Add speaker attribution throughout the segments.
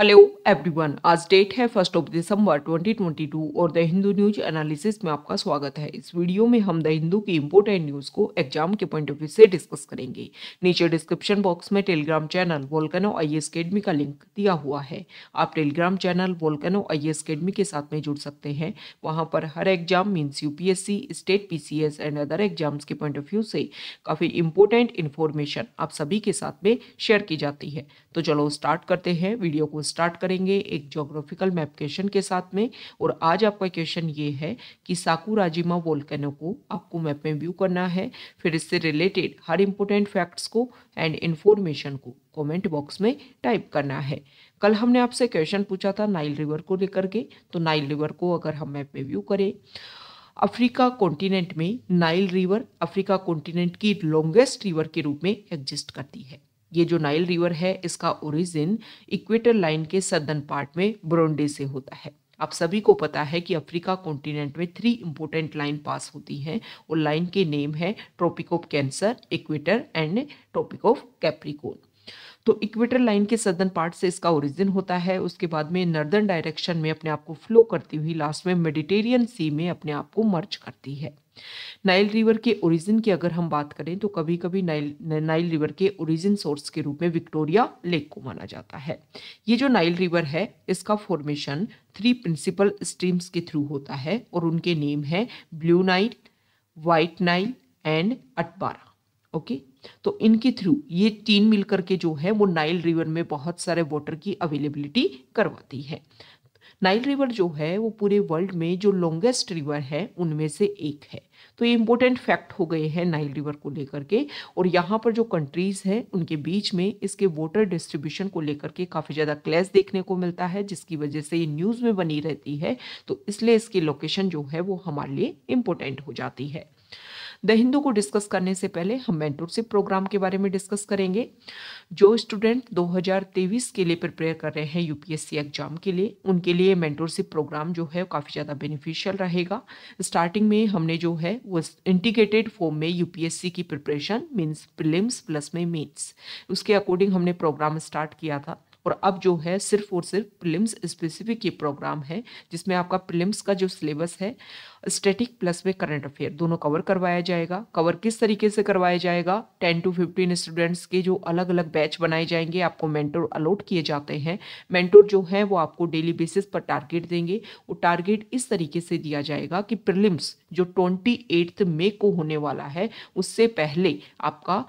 Speaker 1: Hello everyone आज date है first of December 2022 और द हिंदू न्यूज एनालिसिस में आपका स्वागत है इस वीडियो में हम द हिंदू की इम्पोर्टेंट न्यूज को एग्जाम के पॉइंट ऑफ व्यू से डिस्कस करेंगे नीचे डिस्क्रिप्शन बॉक्स में Telegram channel Volcano I S academy का लिंक दिया हुआ है आप Telegram channel Volcano I S academy के साथ में जुड़ सकते हैं वहाँ पर हर exam means UPSC state P and other exams के पॉइंट ऑफ व्यू से काफ़ी इम्पोर्टेंट इन्फॉर्मेशन आप सभी के साथ में शेयर की जाती है तो चलो स्टार्ट करते हैं वीडियो को स्टार्ट करेंगे एक जोग्राफिकल मैप क्वेश्चन के साथ में और आज आपका क्वेश्चन ये है कि साकुराजिमा वोल्केनो को आपको मैप में व्यू करना है फिर इससे रिलेटेड हर इम्पोर्टेंट फैक्ट्स को एंड इन्फॉर्मेशन को कमेंट बॉक्स में टाइप करना है कल हमने आपसे क्वेश्चन पूछा था नाइल रिवर को लेकर के तो नाइल रिवर को अगर हम मैप में व्यू करें अफ्रीका कॉन्टिनेंट में नाइल रिवर अफ्रीका कॉन्टिनेंट की लॉन्गेस्ट रिवर के रूप में एग्जिस्ट करती है ये जो नाइल रिवर है इसका ओरिजिन इक्वेटर लाइन के सदर्न पार्ट में ब्रोंडे से होता है आप सभी को पता है कि अफ्रीका कॉन्टिनेंट में थ्री इंपॉर्टेंट लाइन पास होती हैं और लाइन के नेम है tropic of cancer equator and tropic of capricorn तो इक्वेटर लाइन के सदर्न पार्ट से इसका ओरिजिन होता है उसके बाद में नर्दर्न डायरेक्शन में अपने आप को फ्लो करती हुई लास्ट में मेडिटेरियन सी में अपने आप को मर्ज करती है नाइल रिवर के ओरिजिन की अगर हम बात करें तो कभी कभी नाइल नाइल रिवर के ओरिजिन सोर्स के रूप में विक्टोरिया लेक को माना जाता है ये जो नाइल रिवर है इसका फॉर्मेशन थ्री प्रिंसिपल स्ट्रीम्स के थ्रू होता है और उनके नेम है blue Nile white Nile and Atbara okay तो इनके थ्रू ये तीन मिलकर के जो है वो नाइल रिवर में बहुत सारे वाटर की अवेलेबिलिटी करवाती है नाइल रिवर जो है वो पूरे वर्ल्ड में जो लॉन्गेस्ट रिवर है उनमें से एक है तो ये इम्पोर्टेंट फैक्ट हो गए हैं नाइल रिवर को लेकर के और यहाँ पर जो कंट्रीज़ हैं उनके बीच में इसके वाटर डिस्ट्रीब्यूशन को लेकर के काफ़ी ज़्यादा क्लैश देखने को मिलता है जिसकी वजह से ये न्यूज़ में बनी रहती है तो इसलिए इसकी लोकेशन जो है वो हमारे लिए इम्पोर्टेंट हो जाती है द हिंदू को डिस्कस करने से पहले हम मेंटोरशिप प्रोग्राम के बारे में डिस्कस करेंगे जो स्टूडेंट 2023 के लिए प्रिपेयर कर रहे हैं यूपीएससी एग्जाम के लिए उनके लिए मेंटोरशिप प्रोग्राम जो है काफ़ी ज़्यादा बेनिफिशियल रहेगा स्टार्टिंग में हमने जो है वो इंटीग्रेटेड फॉर्म में यू की प्रिपरेशन मीन्स प्रिलिम्स प्लस में मीन्स उसके अकॉर्डिंग हमने प्रोग्राम स्टार्ट किया था और अब जो है सिर्फ और सिर्फ प्रिलिम्स स्पेसिफिक ये प्रोग्राम है जिसमें आपका प्रिलिम्स का जो सिलेबस है स्टैटिक प्लस में करंट अफेयर दोनों कवर करवाया जाएगा कवर किस तरीके से करवाया जाएगा टेन टू फिफ्टीन स्टूडेंट्स के जो अलग अलग बैच बनाए जाएंगे आपको मेंटोर अलॉट किए जाते हैं मेंटोर जो है वो आपको डेली बेसिस पर टारगेट देंगे वो टारगेट इस तरीके से दिया जाएगा कि प्रिलिम्स जो ट्वेंटी एट्थ मे को होने वाला है उससे पहले आपका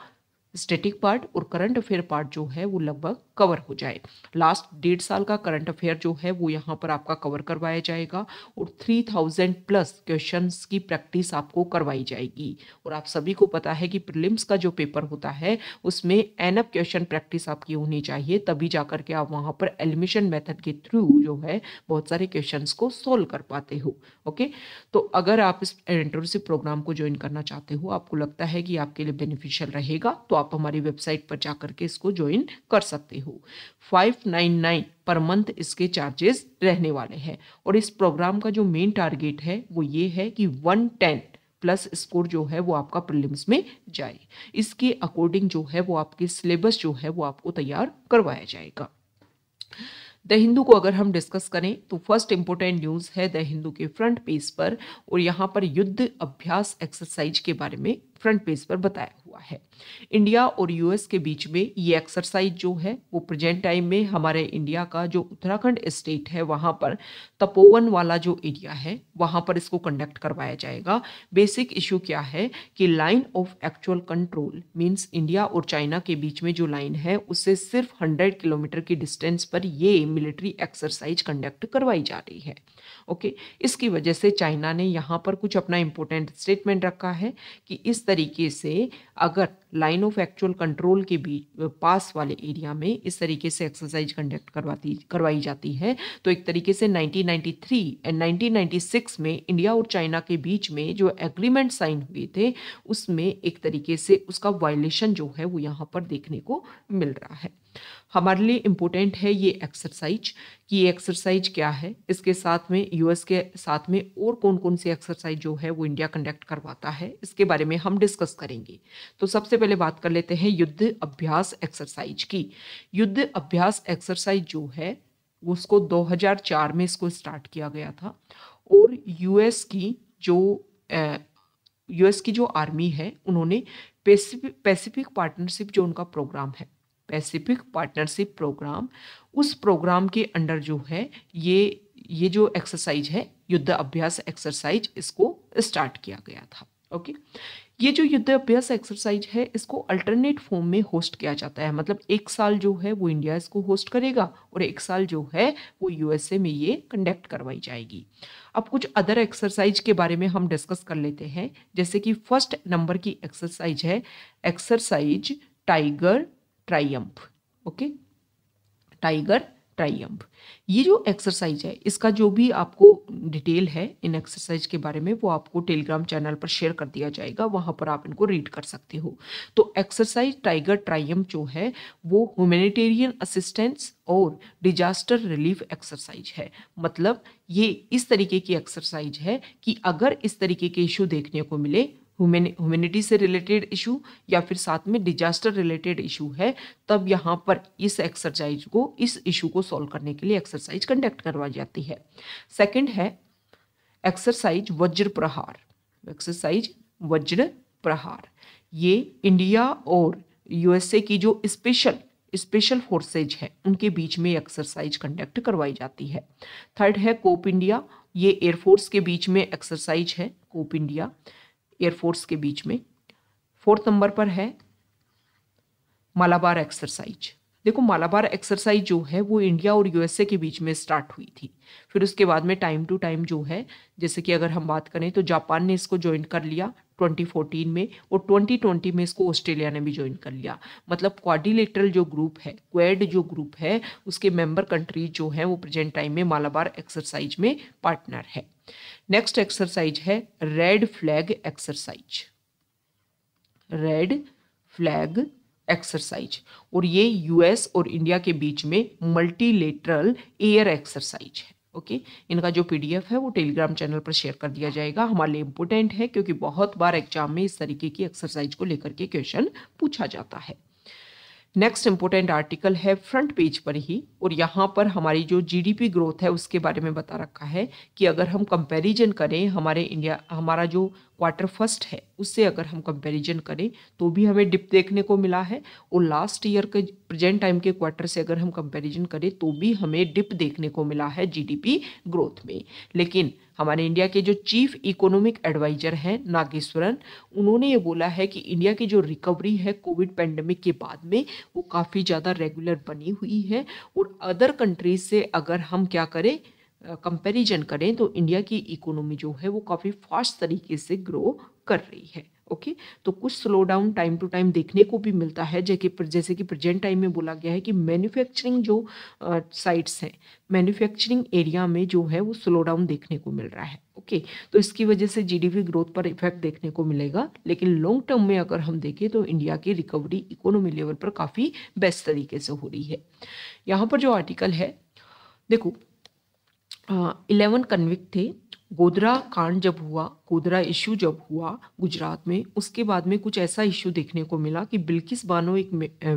Speaker 1: स्टेटिक पार्ट और करंट अफेयर पार्ट जो है वो लगभग कवर हो जाए लास्ट डेढ़ साल का करंट अफेयर जो है वो यहाँ पर आपका कवर करवाया जाएगा और थ्री थाउजेंड प्लस क्वेश्चन की प्रैक्टिस आपको करवाई जाएगी और आप सभी को पता है कि प्रिलिम्स का जो पेपर होता है उसमें एनअप क्वेश्चन प्रैक्टिस आपकी होनी चाहिए तभी जा करके आप वहाँ पर एलिमिशन मेथड के थ्रू जो है बहुत सारे क्वेश्चन को सोल्व कर पाते हो ओके तो अगर आप इस इंटर्नशिप प्रोग्राम को ज्वाइन करना चाहते हो आपको लगता है कि आपके लिए बेनिफिशियल रहेगा तो आप आप हमारी वेबसाइट पर जा करके इसको ज्वाइन कर सकते हो 599 पर मंथ इसके चार्जेस रहने वाले हैं और इस प्रोग्राम का जो मेन टारगेट है वो ये है कि 110 प्लस स्कोर जो है वो आपका प्रीलिम्स में जाए इसके अकॉर्डिंग जो है वो आपके सिलेबस जो है वो आपको तैयार करवाया जाएगा द हिंदू को अगर हम डिस्कस करें तो फर्स्ट इंपॉर्टेंट न्यूज़ है द हिंदू के फ्रंट पेज पर और यहाँ पर युद्ध अभ्यास एक्सरसाइज के बारे में फ्रंट पेज पर बताया हुआ है इंडिया और यूएस के बीच में ये एक्सरसाइज जो है वो प्रेजेंट टाइम में हमारे इंडिया का जो उत्तराखंड स्टेट है वहाँ पर तपोवन वाला जो एरिया है वहाँ पर इसको कंडक्ट करवाया जाएगा बेसिक इशू क्या है कि line of actual control means India और चाइना के बीच में जो लाइन है उससे सिर्फ हंड्रेड किलोमीटर की डिस्टेंस पर ये मिलिट्री एक्सरसाइज कंडक्ट करवाई जा रही है ओके इसकी वजह से चाइना ने यहाँ पर कुछ अपना इम्पोर्टेंट स्टेटमेंट रखा है कि इस तरीके से अगर लाइन ऑफ एक्चुअल कंट्रोल के बीच पास वाले एरिया में इस तरीके से एक्सरसाइज कंडक्ट करवाती करवाई जाती है तो एक तरीके से 1993 एंड 1996 में इंडिया और चाइना के बीच में जो एग्रीमेंट साइन हुए थे उसमें एक तरीके से उसका वायलेशन जो है वो यहाँ पर देखने को मिल रहा है हमारे लिए इम्पोर्टेंट है ये एक्सरसाइज कि ये एक्सरसाइज क्या है इसके साथ में यूएस के साथ में और कौन कौन सी एक्सरसाइज जो है वो इंडिया कंडक्ट करवाता है इसके बारे में हम डिस्कस करेंगे तो सबसे पहले बात कर लेते हैं युद्ध अभ्यास एक्सरसाइज की युद्ध अभ्यास एक्सरसाइज जो है उसको 2004 में इसको स्टार्ट किया गया था और यूएस की जो यूएस की जो आर्मी है उन्होंने पैसिफिक पैसिफिक पार्टनरशिप जो उनका प्रोग्राम है पैसिफिक पार्टनरशिप प्रोग्राम उस प्रोग्राम के अंडर जो है ये ये जो एक्सरसाइज है युद्ध अभ्यास एक्सरसाइज इसको स्टार्ट किया गया था ओके ये जो युद्ध अभ्यास एक्सरसाइज है इसको अल्टरनेट फॉर्म में होस्ट किया जाता है मतलब एक साल जो है वो इंडिया इसको होस्ट करेगा और एक साल जो है वो यूएसए में ये कंडक्ट करवाई जाएगी अब कुछ अदर एक्सरसाइज के बारे में हम डिस्कस कर लेते हैं जैसे कि फर्स्ट नंबर की एक्सरसाइज है exercise tiger triumph okay tiger triumph ये जो एक्सरसाइज है इसका जो भी आपको डिटेल है इन एक्सरसाइज के बारे में वो आपको टेलीग्राम चैनल पर शेयर कर दिया जाएगा वहाँ पर आप इनको रीड कर सकते हो तो एक्सरसाइज टाइगर ट्राइम जो है वो ह्यूमेनिटेरियन असिस्टेंस और डिजास्टर रिलीफ एक्सरसाइज है मतलब ये इस तरीके की एक्सरसाइज है कि अगर इस तरीके के इशू देखने को मिले ह्यूमैनिटी से रिलेटेड इशू या फिर साथ में डिजास्टर रिलेटेड इशू है तब यहाँ पर इस एक्सरसाइज को इस इशू को सॉल्व करने के लिए एक्सरसाइज कंडक्ट करवाई जाती है सेकंड है एक्सरसाइज वज्र प्रहार एक्सरसाइज वज्र प्रहार ये इंडिया और यूएसए की जो स्पेशल स्पेशल फोर्सेज है उनके बीच में एक्सरसाइज कंडक्ट करवाई जाती है थर्ड है कोप इंडिया ये एयरफोर्स के बीच में एक्सरसाइज है कोप इंडिया एयरफोर्स के बीच में फोर्थ नंबर पर है मालाबार एक्सरसाइज देखो मालाबार एक्सरसाइज जो है वो इंडिया और यूएसए के बीच में स्टार्ट हुई थी फिर उसके बाद में टाइम टू टाइम जो है जैसे कि अगर हम बात करें तो जापान ने इसको ज्वाइन कर लिया 2014 में और 2020 में इसको ऑस्ट्रेलिया ने भी ज्वाइन कर लिया मतलब क्वाडिलेटरल जो ग्रुप है क्वेड जो ग्रुप है उसके मेंबर कंट्रीज जो हैं वो प्रेजेंट टाइम में मालाबार एक्सरसाइज में पार्टनर है नेक्स्ट एक्सरसाइज है red flag exercise red flag exercise और ये यूएस और इंडिया के बीच में मल्टीलेटरल एयर एक्सरसाइज है ओके okay? इनका जो पीडीएफ है वो टेलीग्राम चैनल पर शेयर कर दिया जाएगा हमारे लिए इंपोर्टेंट है क्योंकि बहुत बार एग्जाम में इस तरीके की एक्सरसाइज को लेकर के क्वेश्चन पूछा जाता है नेक्स्ट इंपॉर्टेंट आर्टिकल है फ्रंट पेज पर ही और यहाँ पर हमारी जो जीडीपी ग्रोथ है उसके बारे में बता रखा है कि अगर हम कंपैरिजन करें हमारे इंडिया हमारा जो क्वार्टर फर्स्ट है उससे अगर हम कंपैरिजन करें तो भी हमें डिप देखने को मिला है और लास्ट ईयर के प्रेजेंट टाइम के क्वार्टर से अगर हम कंपैरिजन करें तो भी हमें डिप देखने को मिला है जीडीपी ग्रोथ में लेकिन हमारे इंडिया के जो चीफ इकोनॉमिक एडवाइजर हैं नागेश्वरन उन्होंने ये बोला है कि इंडिया की जो रिकवरी है कोविड पैंडमिक के बाद में वो काफ़ी ज़्यादा रेगुलर बनी हुई है और अदर कंट्रीज से अगर हम क्या करें कंपैरिजन करें तो इंडिया की इकोनॉमी जो है वो काफ़ी फास्ट तरीके से ग्रो कर रही है ओके okay? तो कुछ slow down time to time देखने को भी मिलता है जैसे जैसे कि प्रेजेंट टाइम में बोला गया है कि मैन्युफैक्चरिंग जो साइट्स हैं मैन्युफैक्चरिंग एरिया में जो है वो स्लो डाउन देखने को मिल रहा है ओके okay? तो इसकी वजह से जीडीपी ग्रोथ पर इफेक्ट देखने को मिलेगा लेकिन लॉन्ग टर्म में अगर हम देखें तो इंडिया की रिकवरी इकोनॉमी लेवल पर काफ़ी बेस्ट तरीके से हो रही है यहाँ पर जो आर्टिकल है देखो इलेवन कन्विक्ट थे गोदरा कांड जब हुआ गोदरा इशू जब हुआ गुजरात में उसके बाद में कुछ ऐसा इशू देखने को मिला कि बिल्किस बानो एक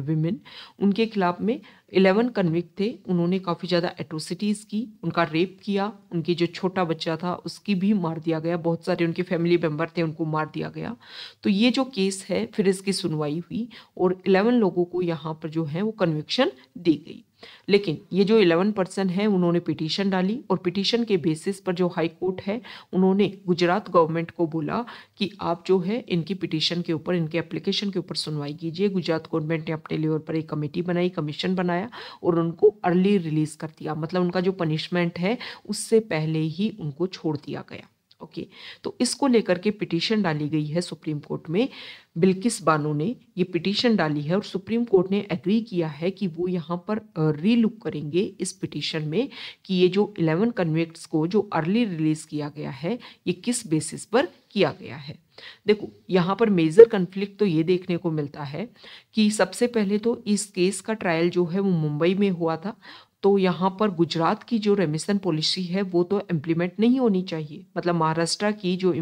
Speaker 1: विमेन उनके खिलाफ में इलेवन कन्विक्ट थे उन्होंने काफ़ी ज़्यादा एट्रोसिटीज़ की उनका रेप किया उनके जो छोटा बच्चा था उसकी भी मार दिया गया बहुत सारे उनके फैमिली मेम्बर थे उनको मार दिया गया तो ये जो केस है फिर इसकी सुनवाई हुई और इलेवन लोगों को यहाँ पर जो है वो कन्विक्शन दी गई लेकिन ये जो इलेवन पर्सन है उन्होंने पिटीशन डाली और पिटीशन के बेसिस पर जो हाई कोर्ट है उन्होंने गुजरात गवर्नमेंट को बोला कि आप जो है इनकी पिटीशन के ऊपर इनके एप्लीकेशन के ऊपर सुनवाई कीजिए गुजरात गवर्नमेंट ने अपने लेवल पर एक कमेटी बनाई कमीशन बनाया और उनको अर्ली रिलीज कर दिया मतलब उनका जो पनिशमेंट है उससे पहले ही उनको छोड़ दिया गया ओके तो इसको लेकर के पिटीशन डाली गई है सुप्रीम कोर्ट में बिल्किस बानो ने ये पिटीशन डाली है और सुप्रीम कोर्ट ने एग्री किया है कि वो यहाँ पर रीलुक करेंगे इस पिटीशन में कि ये जो इलेवन कन्वेक्ट्स को जो अर्ली रिलीज किया गया है ये किस बेसिस पर किया गया है देखो यहाँ पर मेजर कन्फ्लिक्ट तो ये देखने को मिलता है कि सबसे पहले तो इस केस का ट्रायल जो है वो मुंबई में हुआ था तो यहाँ पर गुजरात की जो रेमिशन पॉलिसी है वो तो इम्प्लीमेंट नहीं होनी चाहिए मतलब महाराष्ट्र की जो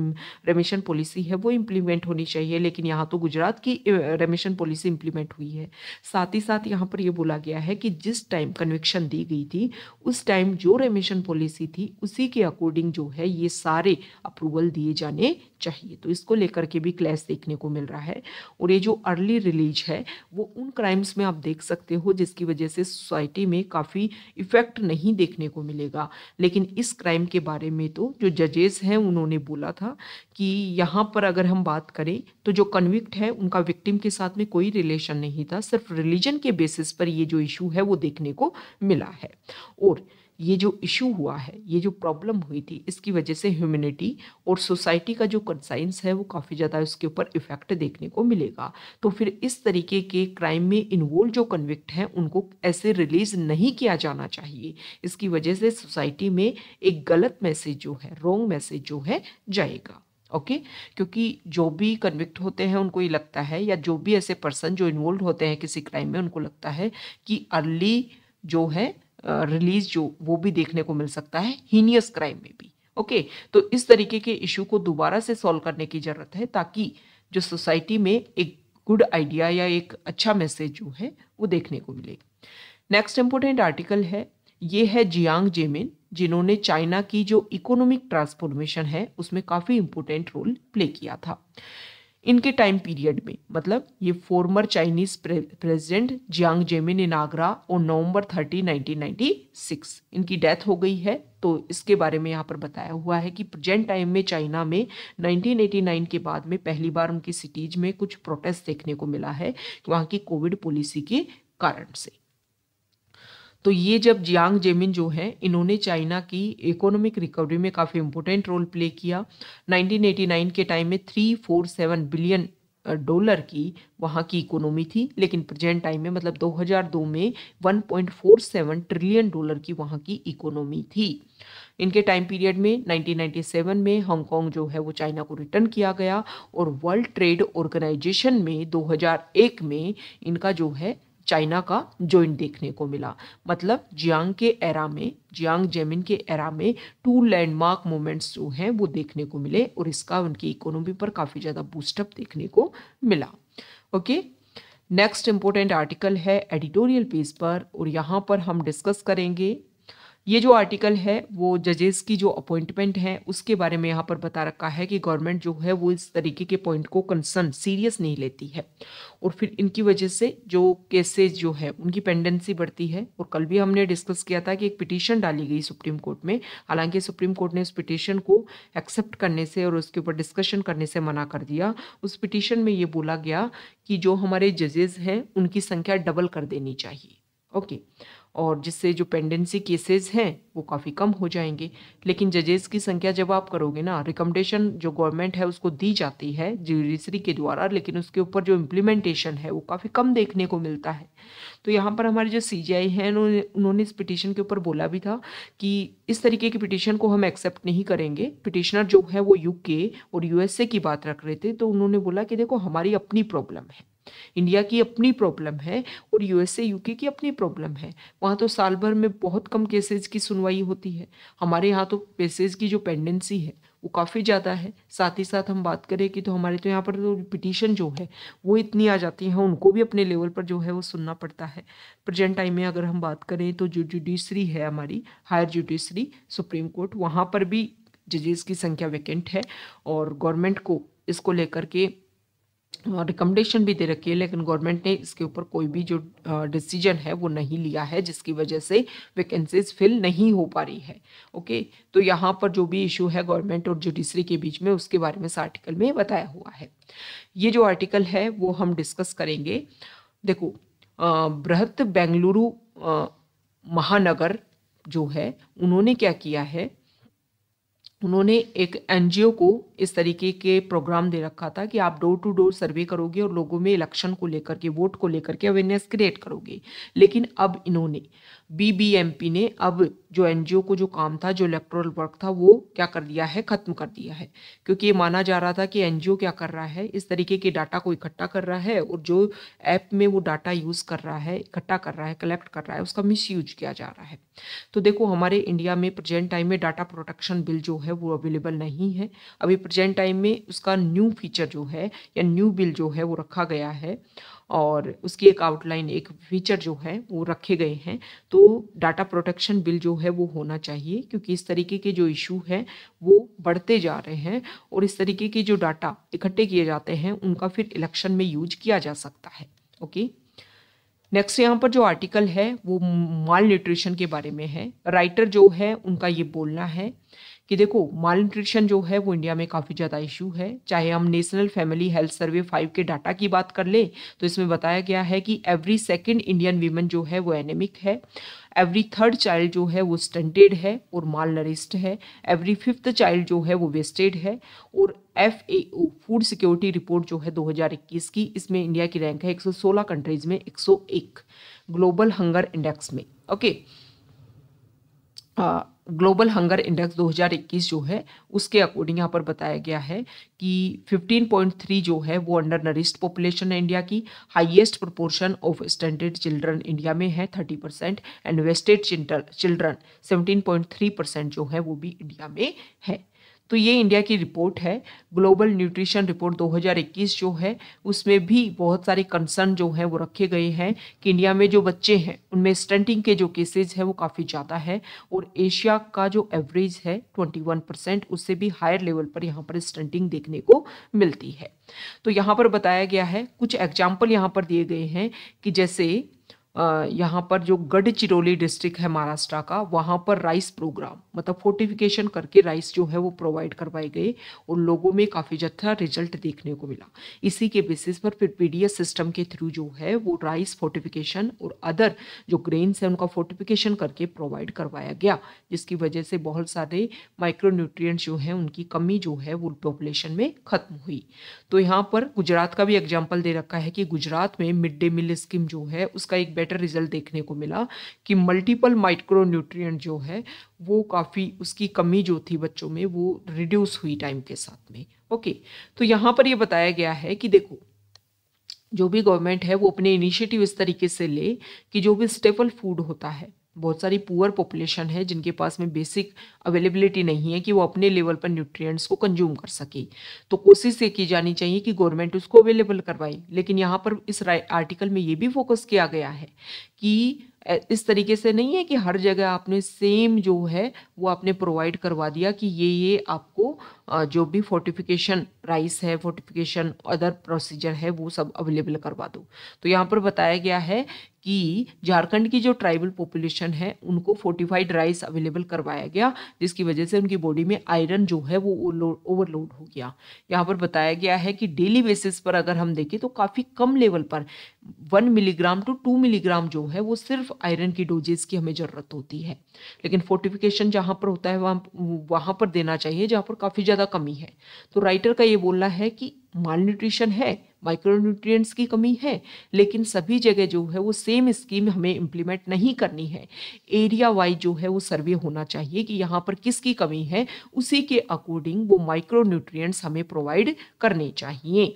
Speaker 1: रेमिशन पॉलिसी है वो इम्प्लीमेंट होनी चाहिए लेकिन यहाँ तो गुजरात की रेमिशन पॉलिसी इम्प्लीमेंट हुई है साथ ही साथ यहाँ पर ये यह बोला गया है कि जिस टाइम कन्विक्शन दी गई थी उस टाइम जो रेमिशन पॉलिसी थी उसी के अकॉर्डिंग जो है ये सारे अप्रूवल दिए जाने चाहिए तो इसको लेकर के भी क्लैश देखने को मिल रहा है और ये जो अर्ली रिलीज है वो उन क्राइम्स में आप देख सकते हो जिसकी वजह से सोसाइटी में काफ़ी इफेक्ट नहीं देखने को मिलेगा लेकिन इस क्राइम के बारे में तो जो जजेस हैं उन्होंने बोला था कि यहाँ पर अगर हम बात करें तो जो कन्विक्ट है उनका विक्टिम के साथ में कोई रिलेशन नहीं था सिर्फ रिलीजन के बेसिस पर ये जो इशू है वो देखने को मिला है और ये जो इशू हुआ है ये जो प्रॉब्लम हुई थी इसकी वजह से ह्यूमिनिटी और सोसाइटी का जो कंसाइंस है वो काफ़ी ज़्यादा उसके ऊपर इफेक्ट देखने को मिलेगा तो फिर इस तरीके के क्राइम में इन्वॉल्व जो कन्विक्ट हैं उनको ऐसे रिलीज नहीं किया जाना चाहिए इसकी वजह से सोसाइटी में एक गलत मैसेज जो है रॉन्ग मैसेज जो है जाएगा ओके okay? क्योंकि जो भी कन्विक्ट होते हैं उनको ये लगता है या जो भी ऐसे पर्सन जो इन्वॉल्व होते हैं किसी क्राइम में उनको लगता है कि अर्ली जो है रिलीज जो वो भी देखने को मिल सकता है हीनियस क्राइम में भी ओके तो इस तरीके के इशू को दोबारा से सॉल्व करने की ज़रूरत है ताकि जो सोसाइटी में एक गुड आइडिया या एक अच्छा मैसेज जो है वो देखने को मिले नेक्स्ट इंपॉर्टेंट आर्टिकल है ये है जियांग जेमिन जिन्होंने चाइना की जो इकोनॉमिक ट्रांसफॉर्मेशन है उसमें काफ़ी इंपोर्टेंट रोल प्ले किया था इनके टाइम पीरियड में मतलब ये former Chinese president Jiang Zemin आगरा और November thirty nineteen ninety six इनकी डेथ हो गई है तो इसके बारे में यहाँ पर बताया हुआ है कि प्रेजेंट टाइम में चाइना में 1989 के बाद में पहली बार उनकी सिटीज में कुछ प्रोटेस्ट देखने को मिला है वहाँ की कोविड पॉलिसी के कारण से तो ये जब जियांग जेमिन जो है इन्होंने चाइना की इकोनॉमिक रिकवरी में काफ़ी इम्पोर्टेंट रोल प्ले किया 1989 के टाइम में 347 बिलियन डॉलर की वहाँ की इकोनॉमी थी लेकिन प्रेजेंट टाइम में मतलब 2002 में 1.47 ट्रिलियन डॉलर की वहाँ की इकोनॉमी थी इनके टाइम पीरियड में 1997 में हांगकांग जो है वो चाइना को रिटर्न किया गया और वर्ल्ड ट्रेड ऑर्गेनाइजेशन में 2001 में इनका जो है चाइना का ज्वाइंट देखने को मिला मतलब जियांग के एरा में जियांग जेमिन के एरा में टू लैंडमार्क मोमेंट्स जो हैं वो देखने को मिले और इसका उनकी इकोनॉमी पर काफ़ी ज़्यादा बूस्टअप देखने को मिला ओके नेक्स्ट इम्पोर्टेंट आर्टिकल है एडिटोरियल पेज पर और यहाँ पर हम डिस्कस करेंगे ये जो आर्टिकल है वो जजेस की जो अपॉइंटमेंट है उसके बारे में यहाँ पर बता रखा है कि गवर्नमेंट जो है वो इस तरीके के पॉइंट को कंसर्न सीरियस नहीं लेती है और फिर इनकी वजह से जो केसेज जो है उनकी पेंडेंसी बढ़ती है और कल भी हमने डिस्कस किया था कि एक पिटिशन डाली गई सुप्रीम कोर्ट में हालांकि सुप्रीम कोर्ट ने उस पिटीशन को एक्सेप्ट करने से और उसके ऊपर डिस्कशन करने से मना कर दिया उस पिटीशन में ये बोला गया कि जो हमारे जजेस हैं उनकी संख्या डबल कर देनी चाहिए ओके okay. और जिससे जो पेंडेंसी केसेस हैं वो काफ़ी कम हो जाएंगे लेकिन जजेस की संख्या जब आप करोगे ना रिकमेंडेशन जो गवर्नमेंट है उसको दी जाती है जुडिशरी के द्वारा लेकिन उसके ऊपर जो इम्प्लीमेंटेशन है वो काफ़ी कम देखने को मिलता है तो यहाँ पर हमारे जो सी हैं उन्होंने उन्होंने इस पिटिशन के ऊपर बोला भी था कि इस तरीके की पिटिशन को हम एक्सेप्ट नहीं करेंगे पिटिशनर जो है वो यूके और यूएसए की बात रख रहे थे तो उन्होंने बोला कि देखो हमारी अपनी प्रॉब्लम है इंडिया की अपनी प्रॉब्लम है और यूएसए यूके की अपनी प्रॉब्लम है वहाँ तो साल भर में बहुत कम केसेज की सुनवाई होती है हमारे यहाँ तो केसेज की जो पेंडेंसी है वो काफ़ी ज़्यादा है साथ ही साथ हम बात करें कि तो हमारे तो यहाँ पर तो पिटिशन जो है वो इतनी आ जाती है उनको भी अपने लेवल पर जो है वो सुनना पड़ता है प्रेजेंट टाइम में अगर हम बात करें तो जो जुडिशरी है हमारी हायर जुडिशरी सुप्रीम कोर्ट वहाँ पर भी जजेस की संख्या वैकेंट है और गवर्नमेंट को इसको लेकर के रिकमेंडेशन भी दे रखी है लेकिन गवर्नमेंट ने इसके ऊपर कोई भी जो डिसीजन है वो नहीं लिया है जिसकी वजह से वैकेंसीज फिल नहीं हो पा रही है ओके तो यहाँ पर जो भी इशू है गवर्नमेंट और जुडिशरी के बीच में उसके बारे में इस आर्टिकल में बताया हुआ है ये जो आर्टिकल है वो हम डिस्कस करेंगे देखो बृहत बेंगलुरु महानगर जो है उन्होंने क्या किया है उन्होंने एक एनजीओ को इस तरीके के प्रोग्राम दे रखा था कि आप डोर टू डोर सर्वे करोगे और लोगों में इलेक्शन को लेकर के वोट को लेकर के अवेयरनेस क्रिएट करोगे लेकिन अब इन्होंने बीबीएमपी ने अब जो एनजीओ को जो काम था जो इलेक्ट्रल वर्क था वो क्या कर दिया है ख़त्म कर दिया है क्योंकि ये माना जा रहा था कि एन क्या कर रहा है इस तरीके के डाटा को इकट्ठा कर रहा है और जो ऐप में वो डाटा यूज़ कर रहा है इकट्ठा कर रहा है कलेक्ट कर रहा है उसका मिस किया जा रहा है तो देखो हमारे इंडिया में प्रजेंट टाइम में डाटा प्रोटेक्शन बिल जो है है वो अवेलेबल नहीं है अभी प्रेजेंट टाइम में उसका न्यू फीचर जो है या न्यू बिल जो है वो रखा गया है और उसकी एक आउटलाइन एक फीचर जो है वो रखे गए हैं तो डाटा प्रोटेक्शन बिल जो है वो होना चाहिए क्योंकि इस तरीके के जो इशू है वो बढ़ते जा रहे हैं और इस तरीके के जो डाटा इकट्ठे किए जाते हैं उनका फिर इलेक्शन में यूज किया जा सकता है ओके नेक्स्ट यहाँ पर जो आर्टिकल है वो माल न्यूट्रिशन के बारे में है राइटर जो है उनका ये बोलना है कि देखो माल न्यूट्रिशन जो है वो इंडिया में काफ़ी ज़्यादा इशू है चाहे हम national family health survey five के डाटा की बात कर ले तो इसमें बताया गया है कि एवरी सेकेंड इंडियन वीमन जो है वो एनेमिक है एवरी थर्ड चाइल्ड जो है वो स्टंटेड है और माल नरिस्ट है एवरी फिफ्थ चाइल्ड जो है वो वेस्टेड है और F A O food security report जो है 2021 की इसमें इंडिया की रैंक है 116 कंट्रीज में 101 ग्लोबल हंगर इंडेक्स में okay okay. Global hunger index 2021 जो है उसके अकॉर्डिंग यहाँ पर बताया गया है कि 15.3 जो है वो अंडर नरिस्ट पॉपुलेशन है इंडिया की highest proportion of standard children India में है 30 percent and wasted children 17.3 percent जो है वो भी इंडिया में है तो ये इंडिया की रिपोर्ट है ग्लोबल न्यूट्रिशन रिपोर्ट 2021 जो है उसमें भी बहुत सारे कंसर्न जो हैं वो रखे गए हैं कि इंडिया में जो बच्चे हैं उनमें स्टंटिंग के जो केसेज हैं वो काफ़ी ज़्यादा है और एशिया का जो एवरेज है 21 परसेंट उससे भी हायर लेवल पर यहाँ पर स्टंटिंग देखने को मिलती है तो यहाँ पर बताया गया है कुछ एग्जाम्पल यहाँ पर दिए गए हैं कि जैसे यहाँ पर जो गढ़चिरौली डिस्ट्रिक्ट है महाराष्ट्र का वहाँ पर राइस प्रोग्राम मतलब फोर्टिफिकेशन करके राइस जो है वो प्रोवाइड करवाए गए उन लोगों में काफ़ी जत्था अच्छा रिजल्ट देखने को मिला इसी के बेसिस पर फिर पी सिस्टम के थ्रू जो है वो राइस फोर्टिफिकेशन और अदर जो ग्रेन्स हैं उनका फोर्टिफिकेशन करके प्रोवाइड करवाया गया जिसकी वजह से बहुत सारे माइक्रो न्यूट्रियट्स जो हैं उनकी कमी जो है वो पॉपुलेशन में ख़त्म हुई तो यहाँ पर गुजरात का भी एग्जाम्पल दे रखा है कि गुजरात में मिड डे मील स्कीम जो है उसका एक बेटर रिजल्ट देखने को मिला कि मल्टीपल माइक्रो न्यूट्रिएंट जो है वो काफ़ी उसकी कमी जो थी बच्चों में वो रिड्यूस हुई टाइम के साथ में ओके तो यहाँ पर ये बताया गया है कि देखो जो भी गवर्नमेंट है वो अपने इनिशिएटिव इस तरीके से ले कि जो भी स्टेपल फूड होता है बहुत सारी पुअर पॉपुलेशन है जिनके पास में बेसिक अवेलेबिलिटी नहीं है कि वो अपने लेवल पर न्यूट्रिएंट्स को कंज्यूम कर सके तो कोशिश ये की जानी चाहिए कि गवर्नमेंट उसको अवेलेबल करवाए लेकिन यहाँ पर इस आर्टिकल में ये भी फोकस किया गया है कि इस तरीके से नहीं है कि हर जगह आपने सेम जो है वो आपने प्रोवाइड करवा दिया कि ये ये आपको जो भी फोर्टिफिकेशन राइस है फोर्टिफिकेशन अदर प्रोसीजर है वो सब अवेलेबल करवा दो तो यहाँ पर बताया गया है कि झारखंड की जो ट्राइबल पॉपुलेशन है उनको फोर्टिफाइड राइस अवेलेबल करवाया गया जिसकी वजह से उनकी बॉडी में आयरन जो है वो ओवरलोड हो गया यहाँ पर बताया गया है कि डेली बेसिस पर अगर हम देखें तो काफ़ी कम लेवल पर one milligram to two milligram जो है वो सिर्फ आयरन की डोजेस की हमें ज़रूरत होती है लेकिन फोर्टिफिकेशन जहाँ पर होता है वहाँ वहाँ पर देना चाहिए जहाँ पर काफ़ी ज़्यादा कमी है तो राइटर का ये बोलना है कि माल न्यूट्रिशन है माइक्रोन्यूट्रिएंट्स की कमी है लेकिन सभी जगह जो है वो सेम स्कीम हमें इम्प्लीमेंट नहीं करनी है एरिया वाइज जो है वो सर्वे होना चाहिए कि यहाँ पर किसकी कमी है उसी के अकॉर्डिंग वो माइक्रोन्यूट्रिएंट्स हमें प्रोवाइड करने चाहिए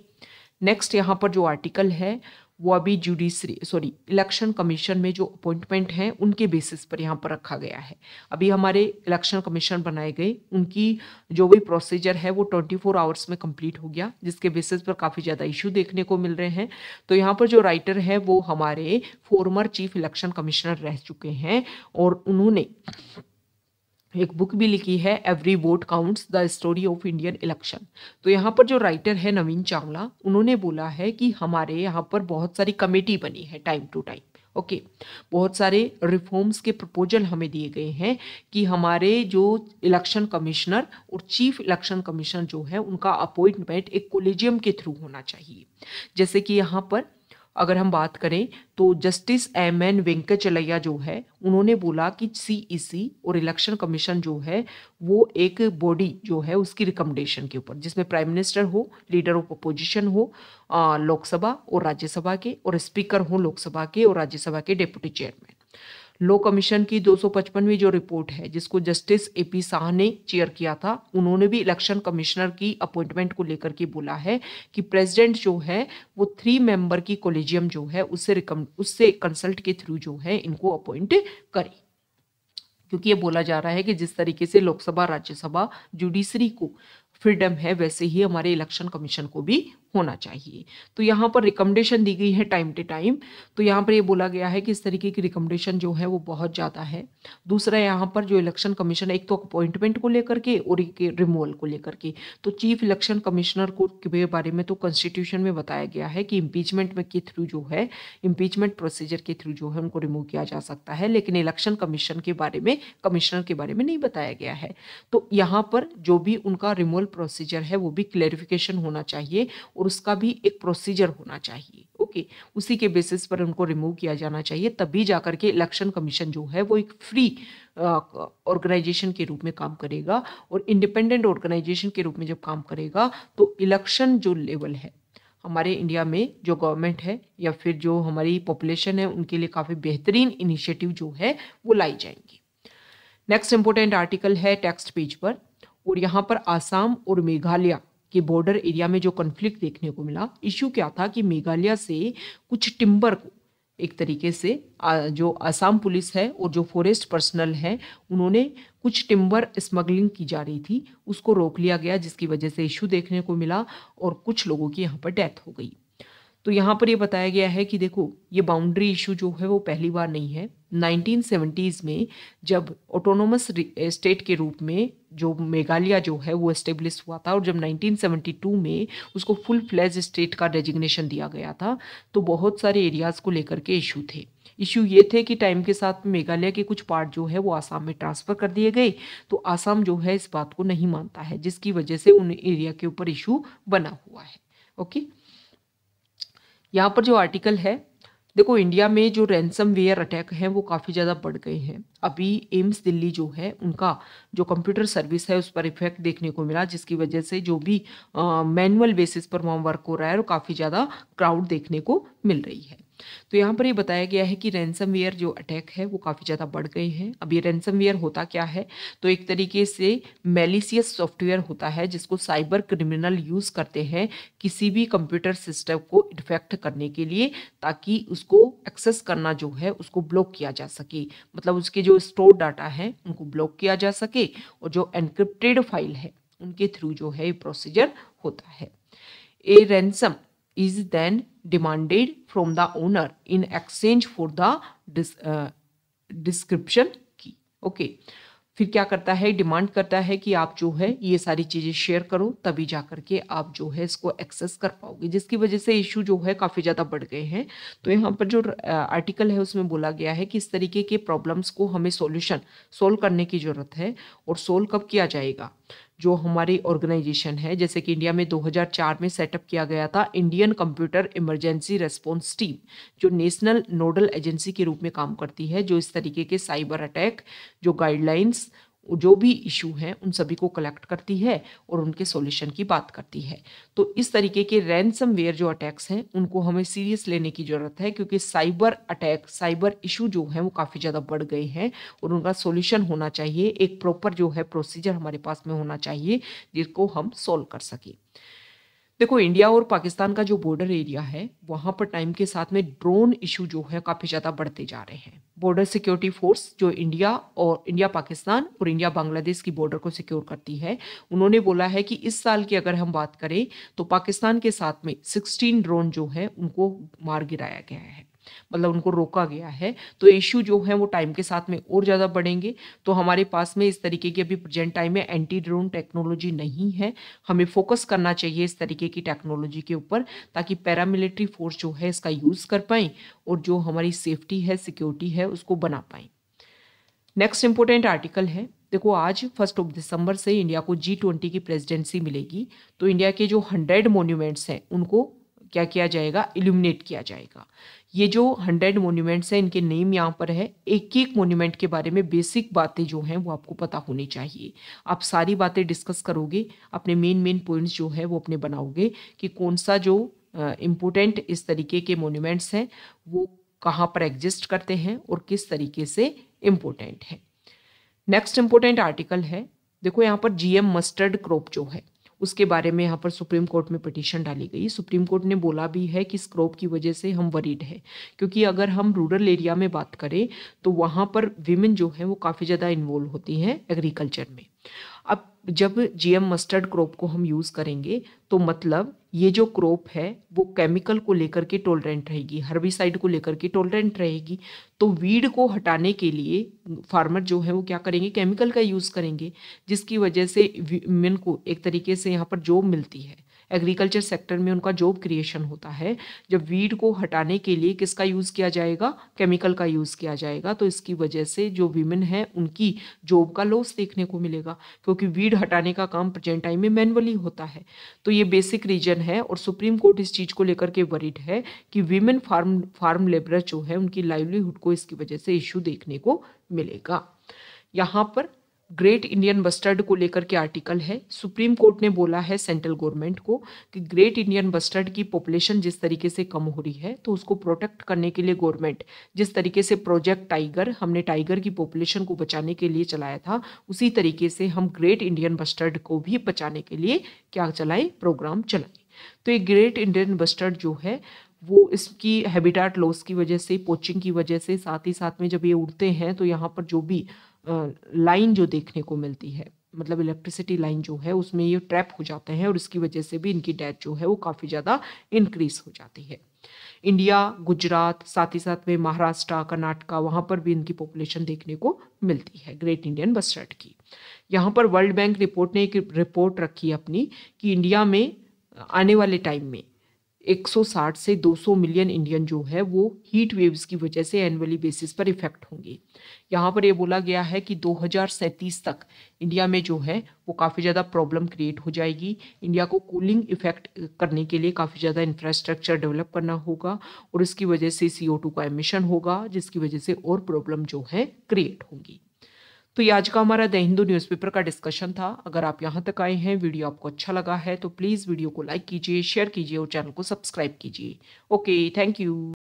Speaker 1: नेक्स्ट यहाँ पर जो आर्टिकल है वो अभी जुडिशरी सॉरी इलेक्शन कमीशन में जो अपॉइंटमेंट हैं उनके बेसिस पर यहाँ पर रखा गया है अभी हमारे इलेक्शन कमीशन बनाए गए उनकी जो भी प्रोसीजर है वो ट्वेंटी फोर आवर्स में कंप्लीट हो गया जिसके बेसिस पर काफ़ी ज़्यादा इशू देखने को मिल रहे हैं तो यहाँ पर जो राइटर है वो हमारे फॉर्मर चीफ इलेक्शन कमिश्नर रह चुके हैं और उन्होंने एक बुक भी लिखी है every vote counts the story of Indian election तो यहाँ पर जो राइटर है नवीन चावला उन्होंने बोला है कि हमारे यहाँ पर बहुत सारी कमेटी बनी है टाइम टू टाइम ओके बहुत सारे रिफॉर्म्स के प्रपोजल हमें दिए गए हैं कि हमारे जो इलेक्शन कमिश्नर और चीफ इलेक्शन कमिश्नर जो है उनका अपॉइंटमेंट एक कोलेजियम के थ्रू होना चाहिए जैसे कि यहाँ पर अगर हम बात करें तो जस्टिस एम एन चलैया जो है उन्होंने बोला कि सी e और इलेक्शन कमीशन जो है वो एक बॉडी जो है उसकी रिकमेंडेशन के ऊपर जिसमें प्राइम मिनिस्टर हो लीडर ऑफ अपोजिशन हो लोकसभा और राज्यसभा के और स्पीकर हो लोकसभा के और राज्यसभा के डेप्यूटी चेयरमैन लॉ कमीशन की 255वीं जो रिपोर्ट है जिसको जस्टिस ए पी शाह ने चेयर किया था उन्होंने भी इलेक्शन कमिश्नर की अपॉइंटमेंट को लेकर के बोला है कि प्रेसिडेंट जो है वो थ्री मेंबर की कोलेजियम जो है उससे रिकम उससे कंसल्ट के थ्रू जो है इनको अपॉइंट करें क्योंकि ये बोला जा रहा है कि जिस तरीके से लोकसभा राज्यसभा जुडिशरी को फ्रीडम है वैसे ही हमारे इलेक्शन कमीशन को भी होना चाहिए तो यहाँ पर रिकमेंडेशन दी गई है टाइम टू टाइम तो यहाँ पर ये बोला गया है कि इस तरीके की रिकमेंडेशन जो है वो बहुत ज़्यादा है दूसरा यहाँ पर जो इलेक्शन कमीशन एक तो अपॉइंटमेंट को लेकर के और एक रिमूवल को लेकर के तो चीफ इलेक्शन कमिश्नर को के बारे में तो कॉन्स्टिट्यूशन में बताया गया है कि इम्पीचमेंट में के थ्रू जो है इम्पीचमेंट प्रोसीजर के थ्रू जो है उनको रिमूव किया जा सकता है लेकिन इलेक्शन कमीशन के बारे में कमिश्नर के बारे में नहीं बताया गया है तो यहाँ पर जो भी उनका रिमूवल प्रोसीजर है वो भी क्लेरिफिकेशन होना चाहिए और उसका भी एक प्रोसीजर होना चाहिए ओके उसी के बेसिस पर उनको रिमूव किया जाना चाहिए तभी जा करके इलेक्शन कमीशन जो है वो एक फ्री ऑर्गेनाइजेशन के रूप में काम करेगा और इंडिपेंडेंट ऑर्गेनाइजेशन के रूप में जब काम करेगा तो इलेक्शन जो लेवल है हमारे इंडिया में जो गवर्नमेंट है या फिर जो हमारी पॉपुलेशन है उनके लिए काफ़ी बेहतरीन इनिशिएटिव जो है वो लाई जाएंगी नेक्स्ट इंपॉर्टेंट आर्टिकल है टेक्स्ट पेज पर और यहाँ पर आसाम और मेघालय के बॉर्डर एरिया में जो कन्फ्लिक्ट देखने को मिला इशू क्या था कि मेघालय से कुछ टिम्बर को एक तरीके से जो असम पुलिस है और जो फॉरेस्ट पर्सनल है उन्होंने कुछ टिम्बर स्मगलिंग की जा रही थी उसको रोक लिया गया जिसकी वजह से इशू देखने को मिला और कुछ लोगों की यहाँ पर डेथ हो गई तो यहाँ पर ये बताया गया है कि देखो ये बाउंड्री इशू जो है वो पहली बार नहीं है 1970s में जब ऑटोनोमस स्टेट के रूप में जो मेघालय जो है वो इस्टेब्लिश हुआ था और जब 1972 में उसको फुल फ्लैज स्टेट का डेजिग्नेशन दिया गया था तो बहुत सारे एरियाज़ को लेकर के इशू थे इशू ये थे कि टाइम के साथ मेघालय के कुछ पार्ट जो है वो आसाम में ट्रांसफ़र कर दिए गए तो आसाम जो है इस बात को नहीं मानता है जिसकी वजह से उन एरिया के ऊपर इशू बना हुआ है ओके यहाँ पर जो आर्टिकल है देखो इंडिया में जो रैनसम वेयर अटैक हैं वो काफ़ी ज़्यादा बढ़ गए हैं अभी एम्स दिल्ली जो है उनका जो कंप्यूटर सर्विस है उस पर इफेक्ट देखने को मिला जिसकी वजह से जो भी मैनुअल बेसिस पर वहाँ वर्क हो रहा है और काफ़ी ज़्यादा क्राउड देखने को मिल रही है तो यहाँ पर ये यह बताया गया है कि रैनसमवेयर जो अटैक है वो काफ़ी ज़्यादा बढ़ गए हैं अब ये रैनसमवेयर होता क्या है तो एक तरीके से मेलिसियस सॉफ्टवेयर होता है जिसको साइबर क्रिमिनल यूज़ करते हैं किसी भी कंप्यूटर सिस्टम को इन्फेक्ट करने के लिए ताकि उसको एक्सेस करना जो है उसको ब्लॉक किया जा सके मतलब उसके जो स्टोर डाटा है उनको ब्लॉक किया जा सके और जो एनक्रिप्टेड फाइल है उनके थ्रू जो है ये प्रोसीजर होता है a ransom is then demanded from the owner in exchange for the description की ओके फिर क्या करता है डिमांड करता है कि आप जो है ये सारी चीज़ें शेयर करो तभी जा करके आप जो है इसको एक्सेस कर पाओगे जिसकी वजह से इशू जो है काफ़ी ज़्यादा बढ़ गए हैं तो यहाँ पर जो आर्टिकल uh, है उसमें बोला गया है कि इस तरीके के प्रॉब्लम्स को हमें सॉल्यूशन सोल्व करने की ज़रूरत है और सोल्व कब किया जाएगा जो हमारी ऑर्गेनाइजेशन है जैसे कि इंडिया में 2004 में सेटअप किया गया था Indian computer emergency response team जो नेशनल नोडल एजेंसी के रूप में काम करती है जो इस तरीके के साइबर अटैक जो गाइडलाइंस जो भी इशू हैं उन सभी को कलेक्ट करती है और उनके सॉल्यूशन की बात करती है तो इस तरीके के रैनसम वेयर जो अटैक्स हैं उनको हमें सीरियस लेने की ज़रूरत है क्योंकि साइबर अटैक साइबर इशू जो हैं वो काफ़ी ज़्यादा बढ़ गए हैं और उनका सोल्यूशन होना चाहिए एक प्रॉपर जो है प्रोसीजर हमारे पास में होना चाहिए जिसको हम सोल्व कर सकें देखो इंडिया और पाकिस्तान का जो बॉर्डर एरिया है वहाँ पर टाइम के साथ में ड्रोन इशू जो है काफ़ी ज़्यादा बढ़ते जा रहे हैं बॉर्डर सिक्योरिटी फोर्स जो इंडिया और इंडिया पाकिस्तान और इंडिया बांग्लादेश की बॉर्डर को सिक्योर करती है उन्होंने बोला है कि इस साल की अगर हम बात करें तो पाकिस्तान के साथ में सिक्सटीन ड्रोन जो है उनको मार गिराया गया है मतलब उनको रोका गया है तो इश्यू जो है वो टाइम के साथ में और ज़्यादा बढ़ेंगे तो हमारे पास में इस तरीके की अभी प्रेजेंट टाइम में एंटी ड्रोन टेक्नोलॉजी नहीं है हमें फोकस करना चाहिए इस तरीके की टेक्नोलॉजी के ऊपर ताकि पैरामिलिट्री फोर्स जो है इसका यूज़ कर पाएँ और जो हमारी सेफ्टी है सिक्योरिटी है उसको बना पाएँ नेक्स्ट इंपॉर्टेंट आर्टिकल है देखो आज फर्स्ट ऑफ दिसंबर से इंडिया को जी ट्वेंटी की प्रेसिडेंसी मिलेगी तो इंडिया के जो हंड्रेड मोन्यूमेंट्स हैं उनको क्या किया जाएगा इल्यूमिनेट किया जाएगा ये जो हंड्रेड मोन्यूमेंट्स हैं इनके नेम यहाँ पर है एक एक मोन्यूमेंट के बारे में बेसिक बातें जो हैं वो आपको पता होनी चाहिए आप सारी बातें डिस्कस करोगे अपने मेन मेन पॉइंट्स जो है वो अपने बनाओगे कि कौन सा जो इम्पोर्टेंट uh, इस तरीके के मोन्यूमेंट्स हैं वो कहाँ पर एग्जिस्ट करते हैं और किस तरीके से इम्पोर्टेंट है नेक्स्ट इम्पोर्टेंट आर्टिकल है देखो यहाँ पर जी मस्टर्ड क्रॉप जो है उसके बारे में यहाँ पर सुप्रीम कोर्ट में पटिशन डाली गई सुप्रीम कोर्ट ने बोला भी है कि इस क्रॉप की वजह से हम वरीड है क्योंकि अगर हम रूरल एरिया में बात करें तो वहाँ पर विमेन जो है वो काफ़ी ज़्यादा इन्वॉल्व होती हैं एग्रीकल्चर में अब जब जीएम मस्टर्ड क्रॉप को हम यूज़ करेंगे तो मतलब ये जो क्रॉप है वो केमिकल को लेकर के टोलरेंट रहेगी हर्बिसाइड को लेकर के टोलरेंट रहेगी तो वीड को हटाने के लिए फार्मर जो है वो क्या करेंगे केमिकल का यूज़ करेंगे जिसकी वजह से मिन को एक तरीके से यहाँ पर जॉब मिलती है एग्रीकल्चर सेक्टर में उनका जॉब क्रिएशन होता है जब वीड को हटाने के लिए किसका यूज़ किया जाएगा केमिकल का यूज़ किया जाएगा तो इसकी वजह से जो वीमेन हैं उनकी जॉब का लॉस देखने को मिलेगा क्योंकि वीड हटाने का काम प्रजेंट टाइम में मैनुअली होता है तो ये बेसिक रीजन है और सुप्रीम कोर्ट इस चीज़ को लेकर के वरिड है कि वीमेन फार्म फार्म लेबर जो है उनकी लाइवलीहुड को इसकी वजह से इश्यू देखने को मिलेगा यहाँ पर ग्रेट इंडियन बस्टर्ड को लेकर के आर्टिकल है सुप्रीम कोर्ट ने बोला है सेंट्रल गवर्नमेंट को कि ग्रेट इंडियन बस्टर्ड की पॉपुलेशन जिस तरीके से कम हो रही है तो उसको प्रोटेक्ट करने के लिए गवर्नमेंट जिस तरीके से प्रोजेक्ट टाइगर हमने टाइगर की पॉपुलेशन को बचाने के लिए चलाया था उसी तरीके से हम ग्रेट इंडियन बस्टर्ड को भी बचाने के लिए क्या चलाएं प्रोग्राम चलाएं तो ये ग्रेट इंडियन बस्टर्ड जो है वो इसकी हैबिटाट लॉस की वजह से पोचिंग की वजह से साथ ही साथ में जब ये उड़ते हैं तो यहाँ पर जो भी लाइन जो देखने को मिलती है मतलब इलेक्ट्रिसिटी लाइन जो है उसमें ये ट्रैप हो जाते हैं और इसकी वजह से भी इनकी डेथ जो है वो काफ़ी ज़्यादा इंक्रीज हो जाती है इंडिया गुजरात साथ ही साथ में महाराष्ट्र कर्नाटका वहाँ पर भी इनकी पॉपुलेशन देखने को मिलती है ग्रेट इंडियन बस्टर्ड की यहाँ पर वर्ल्ड बैंक रिपोर्ट ने एक रिपोर्ट रखी अपनी कि इंडिया में आने वाले टाइम में 160 से 200 मिलियन इंडियन जो है वो हीट वेव्स की वजह से एनुअली बेसिस पर इफेक्ट होंगे यहाँ पर ये बोला गया है कि दो तक इंडिया में जो है वो काफ़ी ज़्यादा प्रॉब्लम क्रिएट हो जाएगी इंडिया को कूलिंग इफेक्ट करने के लिए काफ़ी ज़्यादा इंफ्रास्ट्रक्चर डेवलप करना होगा और इसकी वजह से सी का एमिशन होगा जिसकी वजह से और प्रॉब्लम जो है क्रिएट होंगी तो ये आज का हमारा द हिंदू न्यूज़पेपर का डिस्कशन था अगर आप यहाँ तक आए हैं वीडियो आपको अच्छा लगा है तो प्लीज़ वीडियो को लाइक कीजिए शेयर कीजिए और चैनल को सब्सक्राइब कीजिए ओके थैंक यू